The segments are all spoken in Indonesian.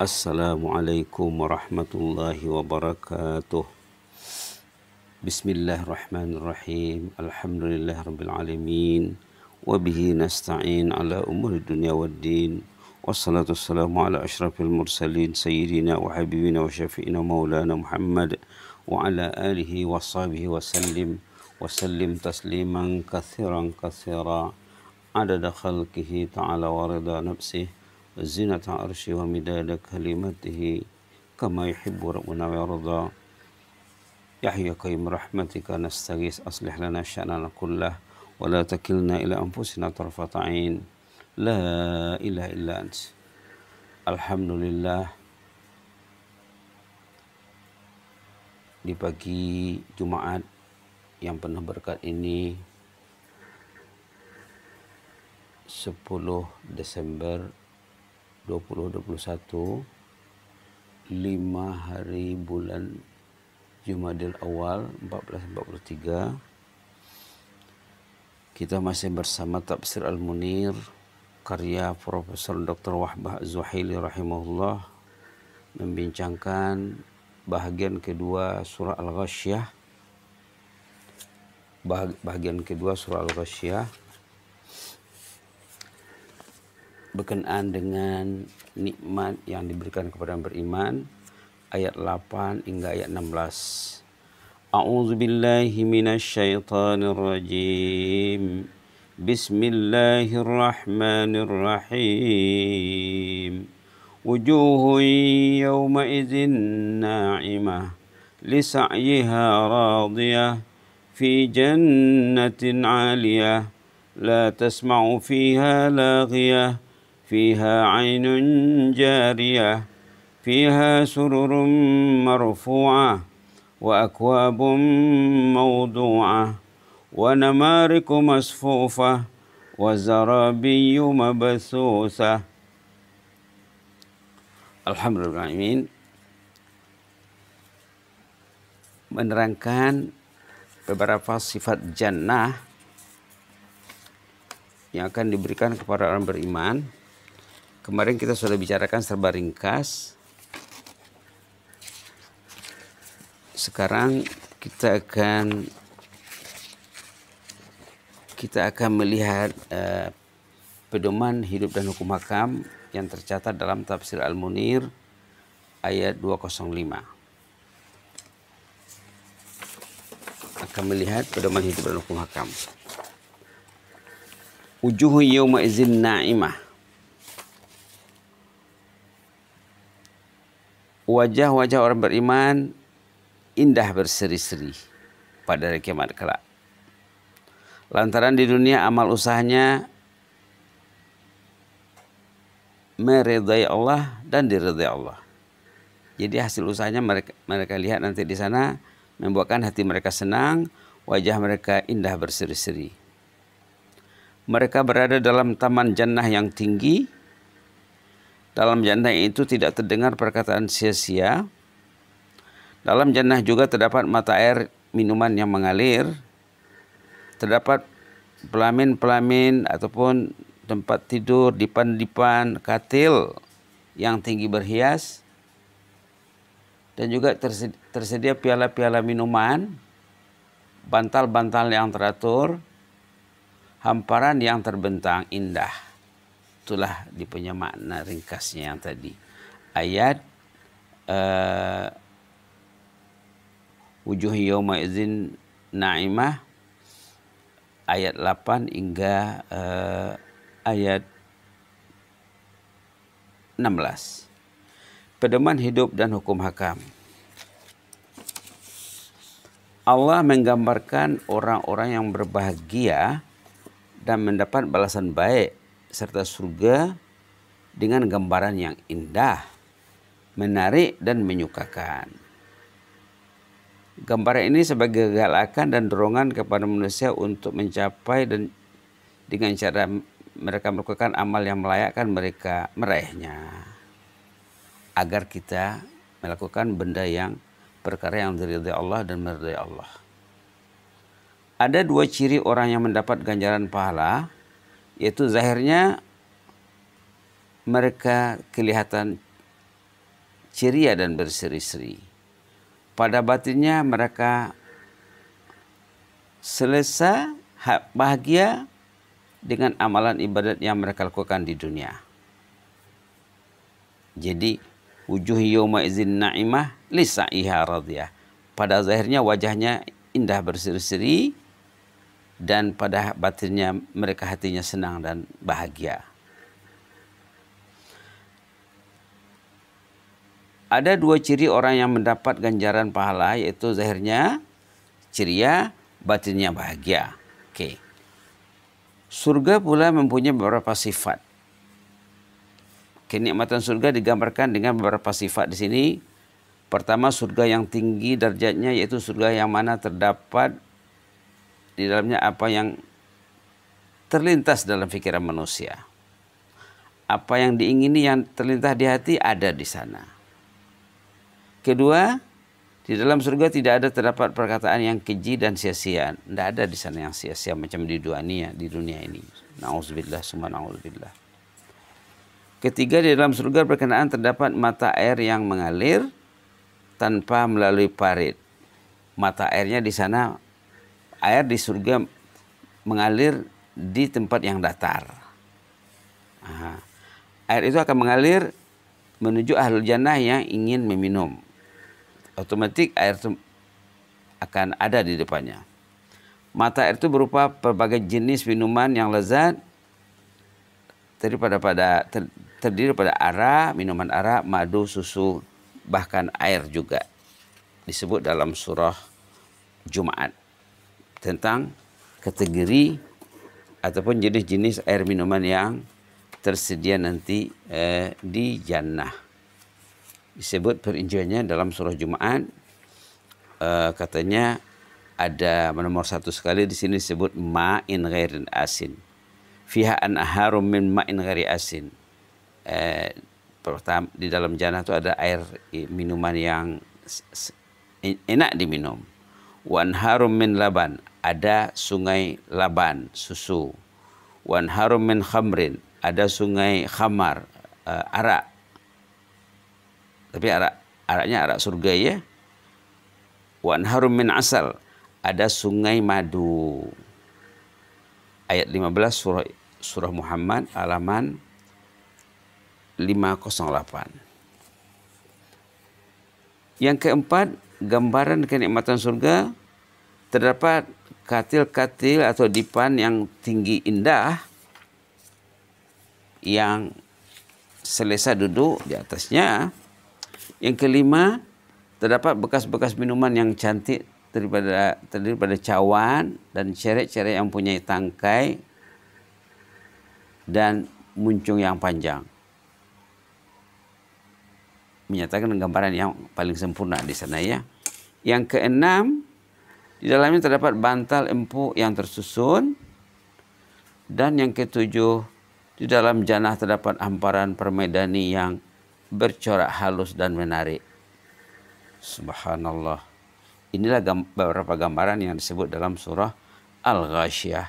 السلام عليكم ورحمة الله وبركاته بسم الله الرحمن الرحيم الحمد لله رب العالمين وبه نستعين على أمور الدنيا والدين والصلاة والسلام على أشرف المرسلين سيدنا وحبيبنا وشفينا مولانا محمد وعلى آله وصحبه وسلم وسلم تسليما كثيرا كثيرا عدد خلقه تعالى ورضا نفسه zinata arsy wa midada kalimatihi kama yuhibbu rabbuna wa yarda ya hayyu ya qayyum rahmatika nastaghis aslih lana sya'nana kullah wa la takilna ila anfusina tarfat ain la ilaha illa alhamdulillah di pagi Jumat yang penuh berkat ini sepuluh Desember 2021 5 hari bulan Jumadil Awal 1443 kita masih bersama Tafsir Al-Munir karya Profesor Dr. Wahbah Zuhili rahimahullah membincangkan bahagian kedua surah Al-Ghasyah bahagian kedua surah Al-Ghasyah berkenaan dengan nikmat yang diberikan kepada yang beriman ayat 8 hingga ayat 16 A'udzu billahi minasyaitonir rajim Bismillahirrahmanirrahim Wujuhun yawma idzin na'imah lisa'yiha radiyah fi jannatin 'aliyah la tasma'u fiha laghiyah فيها عين جارية فيها سرر مرفوعة وأكواب موضوعة ونمارك مصفوفة وزرابي مبثوثة الحمد لله menerangkan beberapa sifat jannah yang akan diberikan kepada orang beriman Kemarin kita sudah bicarakan serba ringkas. Sekarang kita akan kita akan melihat uh, pedoman hidup dan hukum hakam yang tercatat dalam tafsir Al-Munir ayat 205. Akan melihat pedoman hidup dan hukum hakam. Ujuhu yawma izin na'imah wajah-wajah orang beriman indah berseri-seri pada hari kiamat kelak. Lantaran di dunia amal usahanya meredai Allah dan diredai Allah. Jadi hasil usahanya mereka, mereka lihat nanti di sana membuatkan hati mereka senang, wajah mereka indah berseri-seri. Mereka berada dalam taman jannah yang tinggi, dalam jannah itu tidak terdengar perkataan sia-sia. Dalam jannah juga terdapat mata air minuman yang mengalir. Terdapat pelamin-pelamin ataupun tempat tidur, dipan-dipan, katil yang tinggi berhias. Dan juga tersedia piala-piala minuman, bantal-bantal yang teratur, hamparan yang terbentang indah itulah dia punya makna ringkasnya yang tadi. Ayat uh, wujuh yawma izin na'imah ayat 8 hingga uh, ayat 16. Pedoman hidup dan hukum hakam. Allah menggambarkan orang-orang yang berbahagia dan mendapat balasan baik serta surga dengan gambaran yang indah, menarik dan menyukakan. Gambaran ini sebagai galakan dan dorongan kepada manusia untuk mencapai dan dengan cara mereka melakukan amal yang melayakkan mereka meraihnya. Agar kita melakukan benda yang perkara yang diridai Allah dan meridai Allah. Ada dua ciri orang yang mendapat ganjaran pahala yaitu zahirnya mereka kelihatan ceria dan berseri-seri. Pada batinnya mereka selesai bahagia dengan amalan ibadat yang mereka lakukan di dunia. Jadi wujuh yawma izin na'imah lisa'iha radiyah. Pada zahirnya wajahnya indah berseri-seri dan pada batinnya mereka hatinya senang dan bahagia. Ada dua ciri orang yang mendapat ganjaran pahala yaitu zahirnya ceria, batinnya bahagia. Oke. Surga pula mempunyai beberapa sifat. Kenikmatan surga digambarkan dengan beberapa sifat di sini. Pertama surga yang tinggi derajatnya yaitu surga yang mana terdapat di dalamnya apa yang terlintas dalam pikiran manusia. Apa yang diingini yang terlintas di hati ada di sana. Kedua, di dalam surga tidak ada terdapat perkataan yang keji dan sia-sia. Tidak ada di sana yang sia-sia macam di dunia, di dunia ini. naudzubillah summa naudzubillah Ketiga, di dalam surga berkenaan terdapat mata air yang mengalir tanpa melalui parit. Mata airnya di sana air di surga mengalir di tempat yang datar. Aha. Air itu akan mengalir menuju ahli jannah yang ingin meminum. Otomatik air itu akan ada di depannya. Mata air itu berupa berbagai jenis minuman yang lezat terdiri pada pada ter, terdiri pada minuman arah, madu, susu, bahkan air juga disebut dalam surah Jumat tentang kategori ataupun jenis-jenis air minuman yang tersedia nanti eh, di jannah. Disebut perinciannya dalam surah Jumat eh, katanya ada nomor satu sekali di sini disebut ma'in ghairin asin. Fiha an aharum min ma'in ghairi asin. Eh, pertama di dalam jannah itu ada air minuman yang enak diminum. Wan harum min laban, ada sungai Laban, susu. Wan harum min khamrin, ada sungai khamar, uh, arak. Tapi arak araknya arak surga ya. Wan harum min asal, ada sungai madu. Ayat 15 surah surah Muhammad alaman 508. Yang keempat, gambaran kenikmatan surga terdapat katil-katil atau dipan yang tinggi indah yang selesa duduk di atasnya. Yang kelima, terdapat bekas-bekas minuman yang cantik daripada terdiri pada cawan dan ceret-ceret yang punya tangkai dan muncung yang panjang. Menyatakan gambaran yang paling sempurna di sana ya. Yang keenam, di dalamnya terdapat bantal empuk yang tersusun. Dan yang ketujuh, di dalam janah terdapat hamparan permedani yang bercorak halus dan menarik. Subhanallah. Inilah gam beberapa gambaran yang disebut dalam surah Al-Ghashiyah.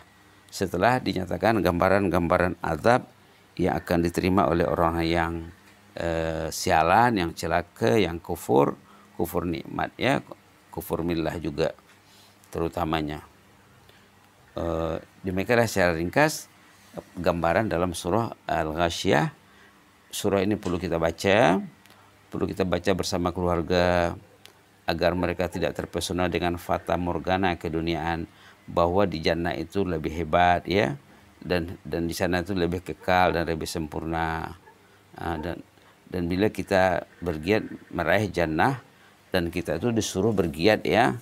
Setelah dinyatakan gambaran-gambaran azab yang akan diterima oleh orang yang e, sialan, yang celaka, yang kufur, kufur nikmat ya, kufur millah juga terutamanya. E, eh, demikianlah secara ringkas gambaran dalam surah al Ghasyah Surah ini perlu kita baca, perlu kita baca bersama keluarga agar mereka tidak terpesona dengan fata morgana keduniaan bahwa di jannah itu lebih hebat ya dan dan di sana itu lebih kekal dan lebih sempurna ah, dan dan bila kita bergiat meraih jannah dan kita itu disuruh bergiat ya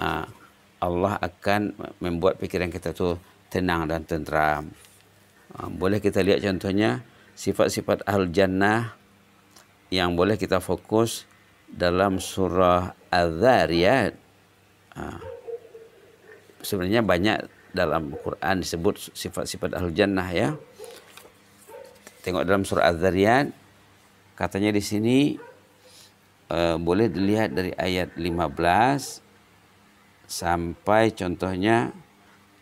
ah, Allah akan membuat fikiran kita tu tenang dan tenteram. Ha, boleh kita lihat contohnya sifat-sifat ahli jannah yang boleh kita fokus dalam surah Az-Zariyat. Ha. Sebenarnya banyak dalam Quran disebut sifat-sifat ahli jannah ya. Tengok dalam surah Az-Zariyat katanya di sini eh, boleh dilihat dari ayat 15 sampai contohnya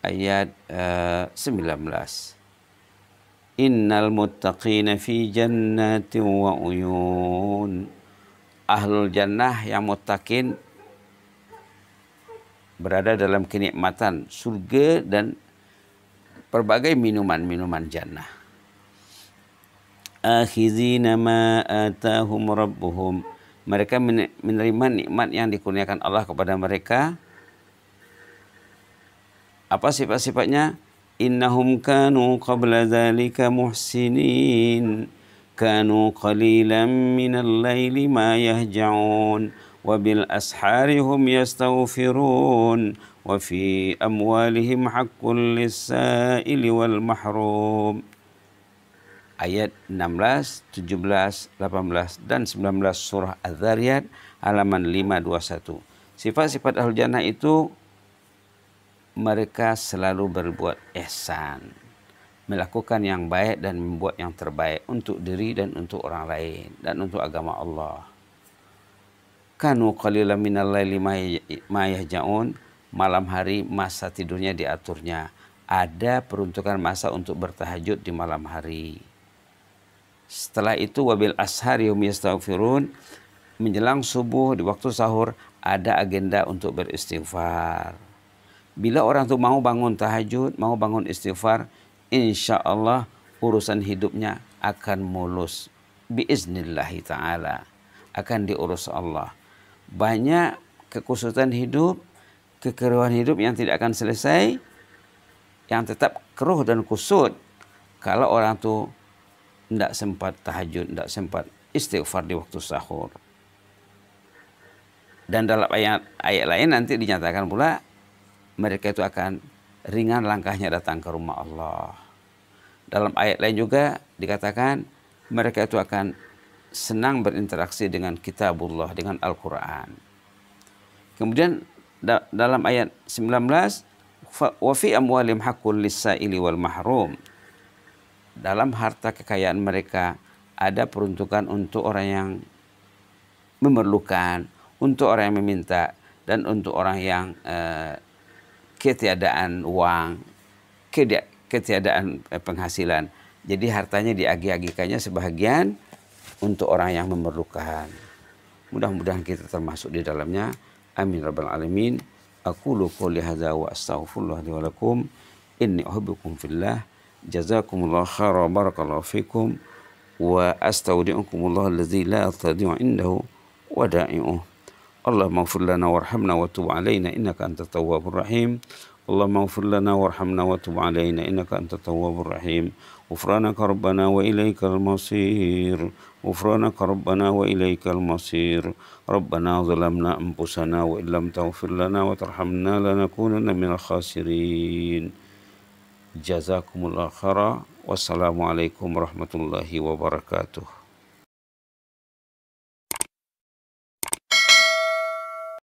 ayat uh, eh, 19. Innal muttaqina fi jannatin wa uyun. Ahlul jannah yang muttaqin berada dalam kenikmatan surga dan berbagai minuman-minuman jannah. Akhizina ma atahum rabbuhum. Mereka menerima nikmat yang dikurniakan Allah kepada mereka apa sifat-sifatnya? Innahum kanu qabla dhalika muhsinin. Kanu qalilan minal layli ma yahja'un. Wabil ashari hum yastaghfirun. amwalihim أموالهم حق wal mahrum ayat 16, 17, 18 dan 19 surah Az-Zariyat halaman 521. Sifat-sifat ahli jannah itu mereka selalu berbuat ihsan, melakukan yang baik dan membuat yang terbaik untuk diri dan untuk orang lain dan untuk agama Allah. Kanu qalilan minal laili ma ya, malam hari masa tidurnya diaturnya. Ada peruntukan masa untuk bertahajud di malam hari. Setelah itu wabil ashar yaum yastaghfirun menjelang subuh di waktu sahur ada agenda untuk beristighfar Bila orang itu mau bangun tahajud, mau bangun istighfar, insya Allah urusan hidupnya akan mulus. Biiznillahi ta'ala. Akan diurus Allah. Banyak kekusutan hidup, kekeruhan hidup yang tidak akan selesai, yang tetap keruh dan kusut kalau orang itu tidak sempat tahajud, tidak sempat istighfar di waktu sahur. Dan dalam ayat ayat lain nanti dinyatakan pula mereka itu akan ringan langkahnya datang ke rumah Allah. Dalam ayat lain juga dikatakan mereka itu akan senang berinteraksi dengan kitabullah, dengan Al-Quran. Kemudian da dalam ayat 19, wafi amwalim hakul lisaili wal mahrum. Dalam harta kekayaan mereka ada peruntukan untuk orang yang memerlukan, untuk orang yang meminta, dan untuk orang yang eh, ketiadaan uang, ketiadaan eh, penghasilan. Jadi hartanya diagi-agikannya sebahagian untuk orang yang memerlukan. Mudah-mudahan kita termasuk di dalamnya. Amin rabbal alamin. Aku luku lihada wa astaghfirullah li wa lakum. Inni uhibbukum fillah. Jazakumullah khara wa barakallahu fikum. astaudi'ukumullah الله la tadi'u indahu wa da'i'uh. اللهم اغفر لنا وارحمنا وتب علينا إنك أنت التواب الرحيم اللهم اغفر لنا وارحمنا وتب علينا إنك أنت التواب الرحيم غفرانك ربنا وإليك المصير غفرانك ربنا وإليك المصير ربنا ظلمنا أنفسنا وإن لم تغفر لنا وترحمنا لنكونن من الخاسرين جزاكم الله خيرا والسلام عليكم ورحمة الله وبركاته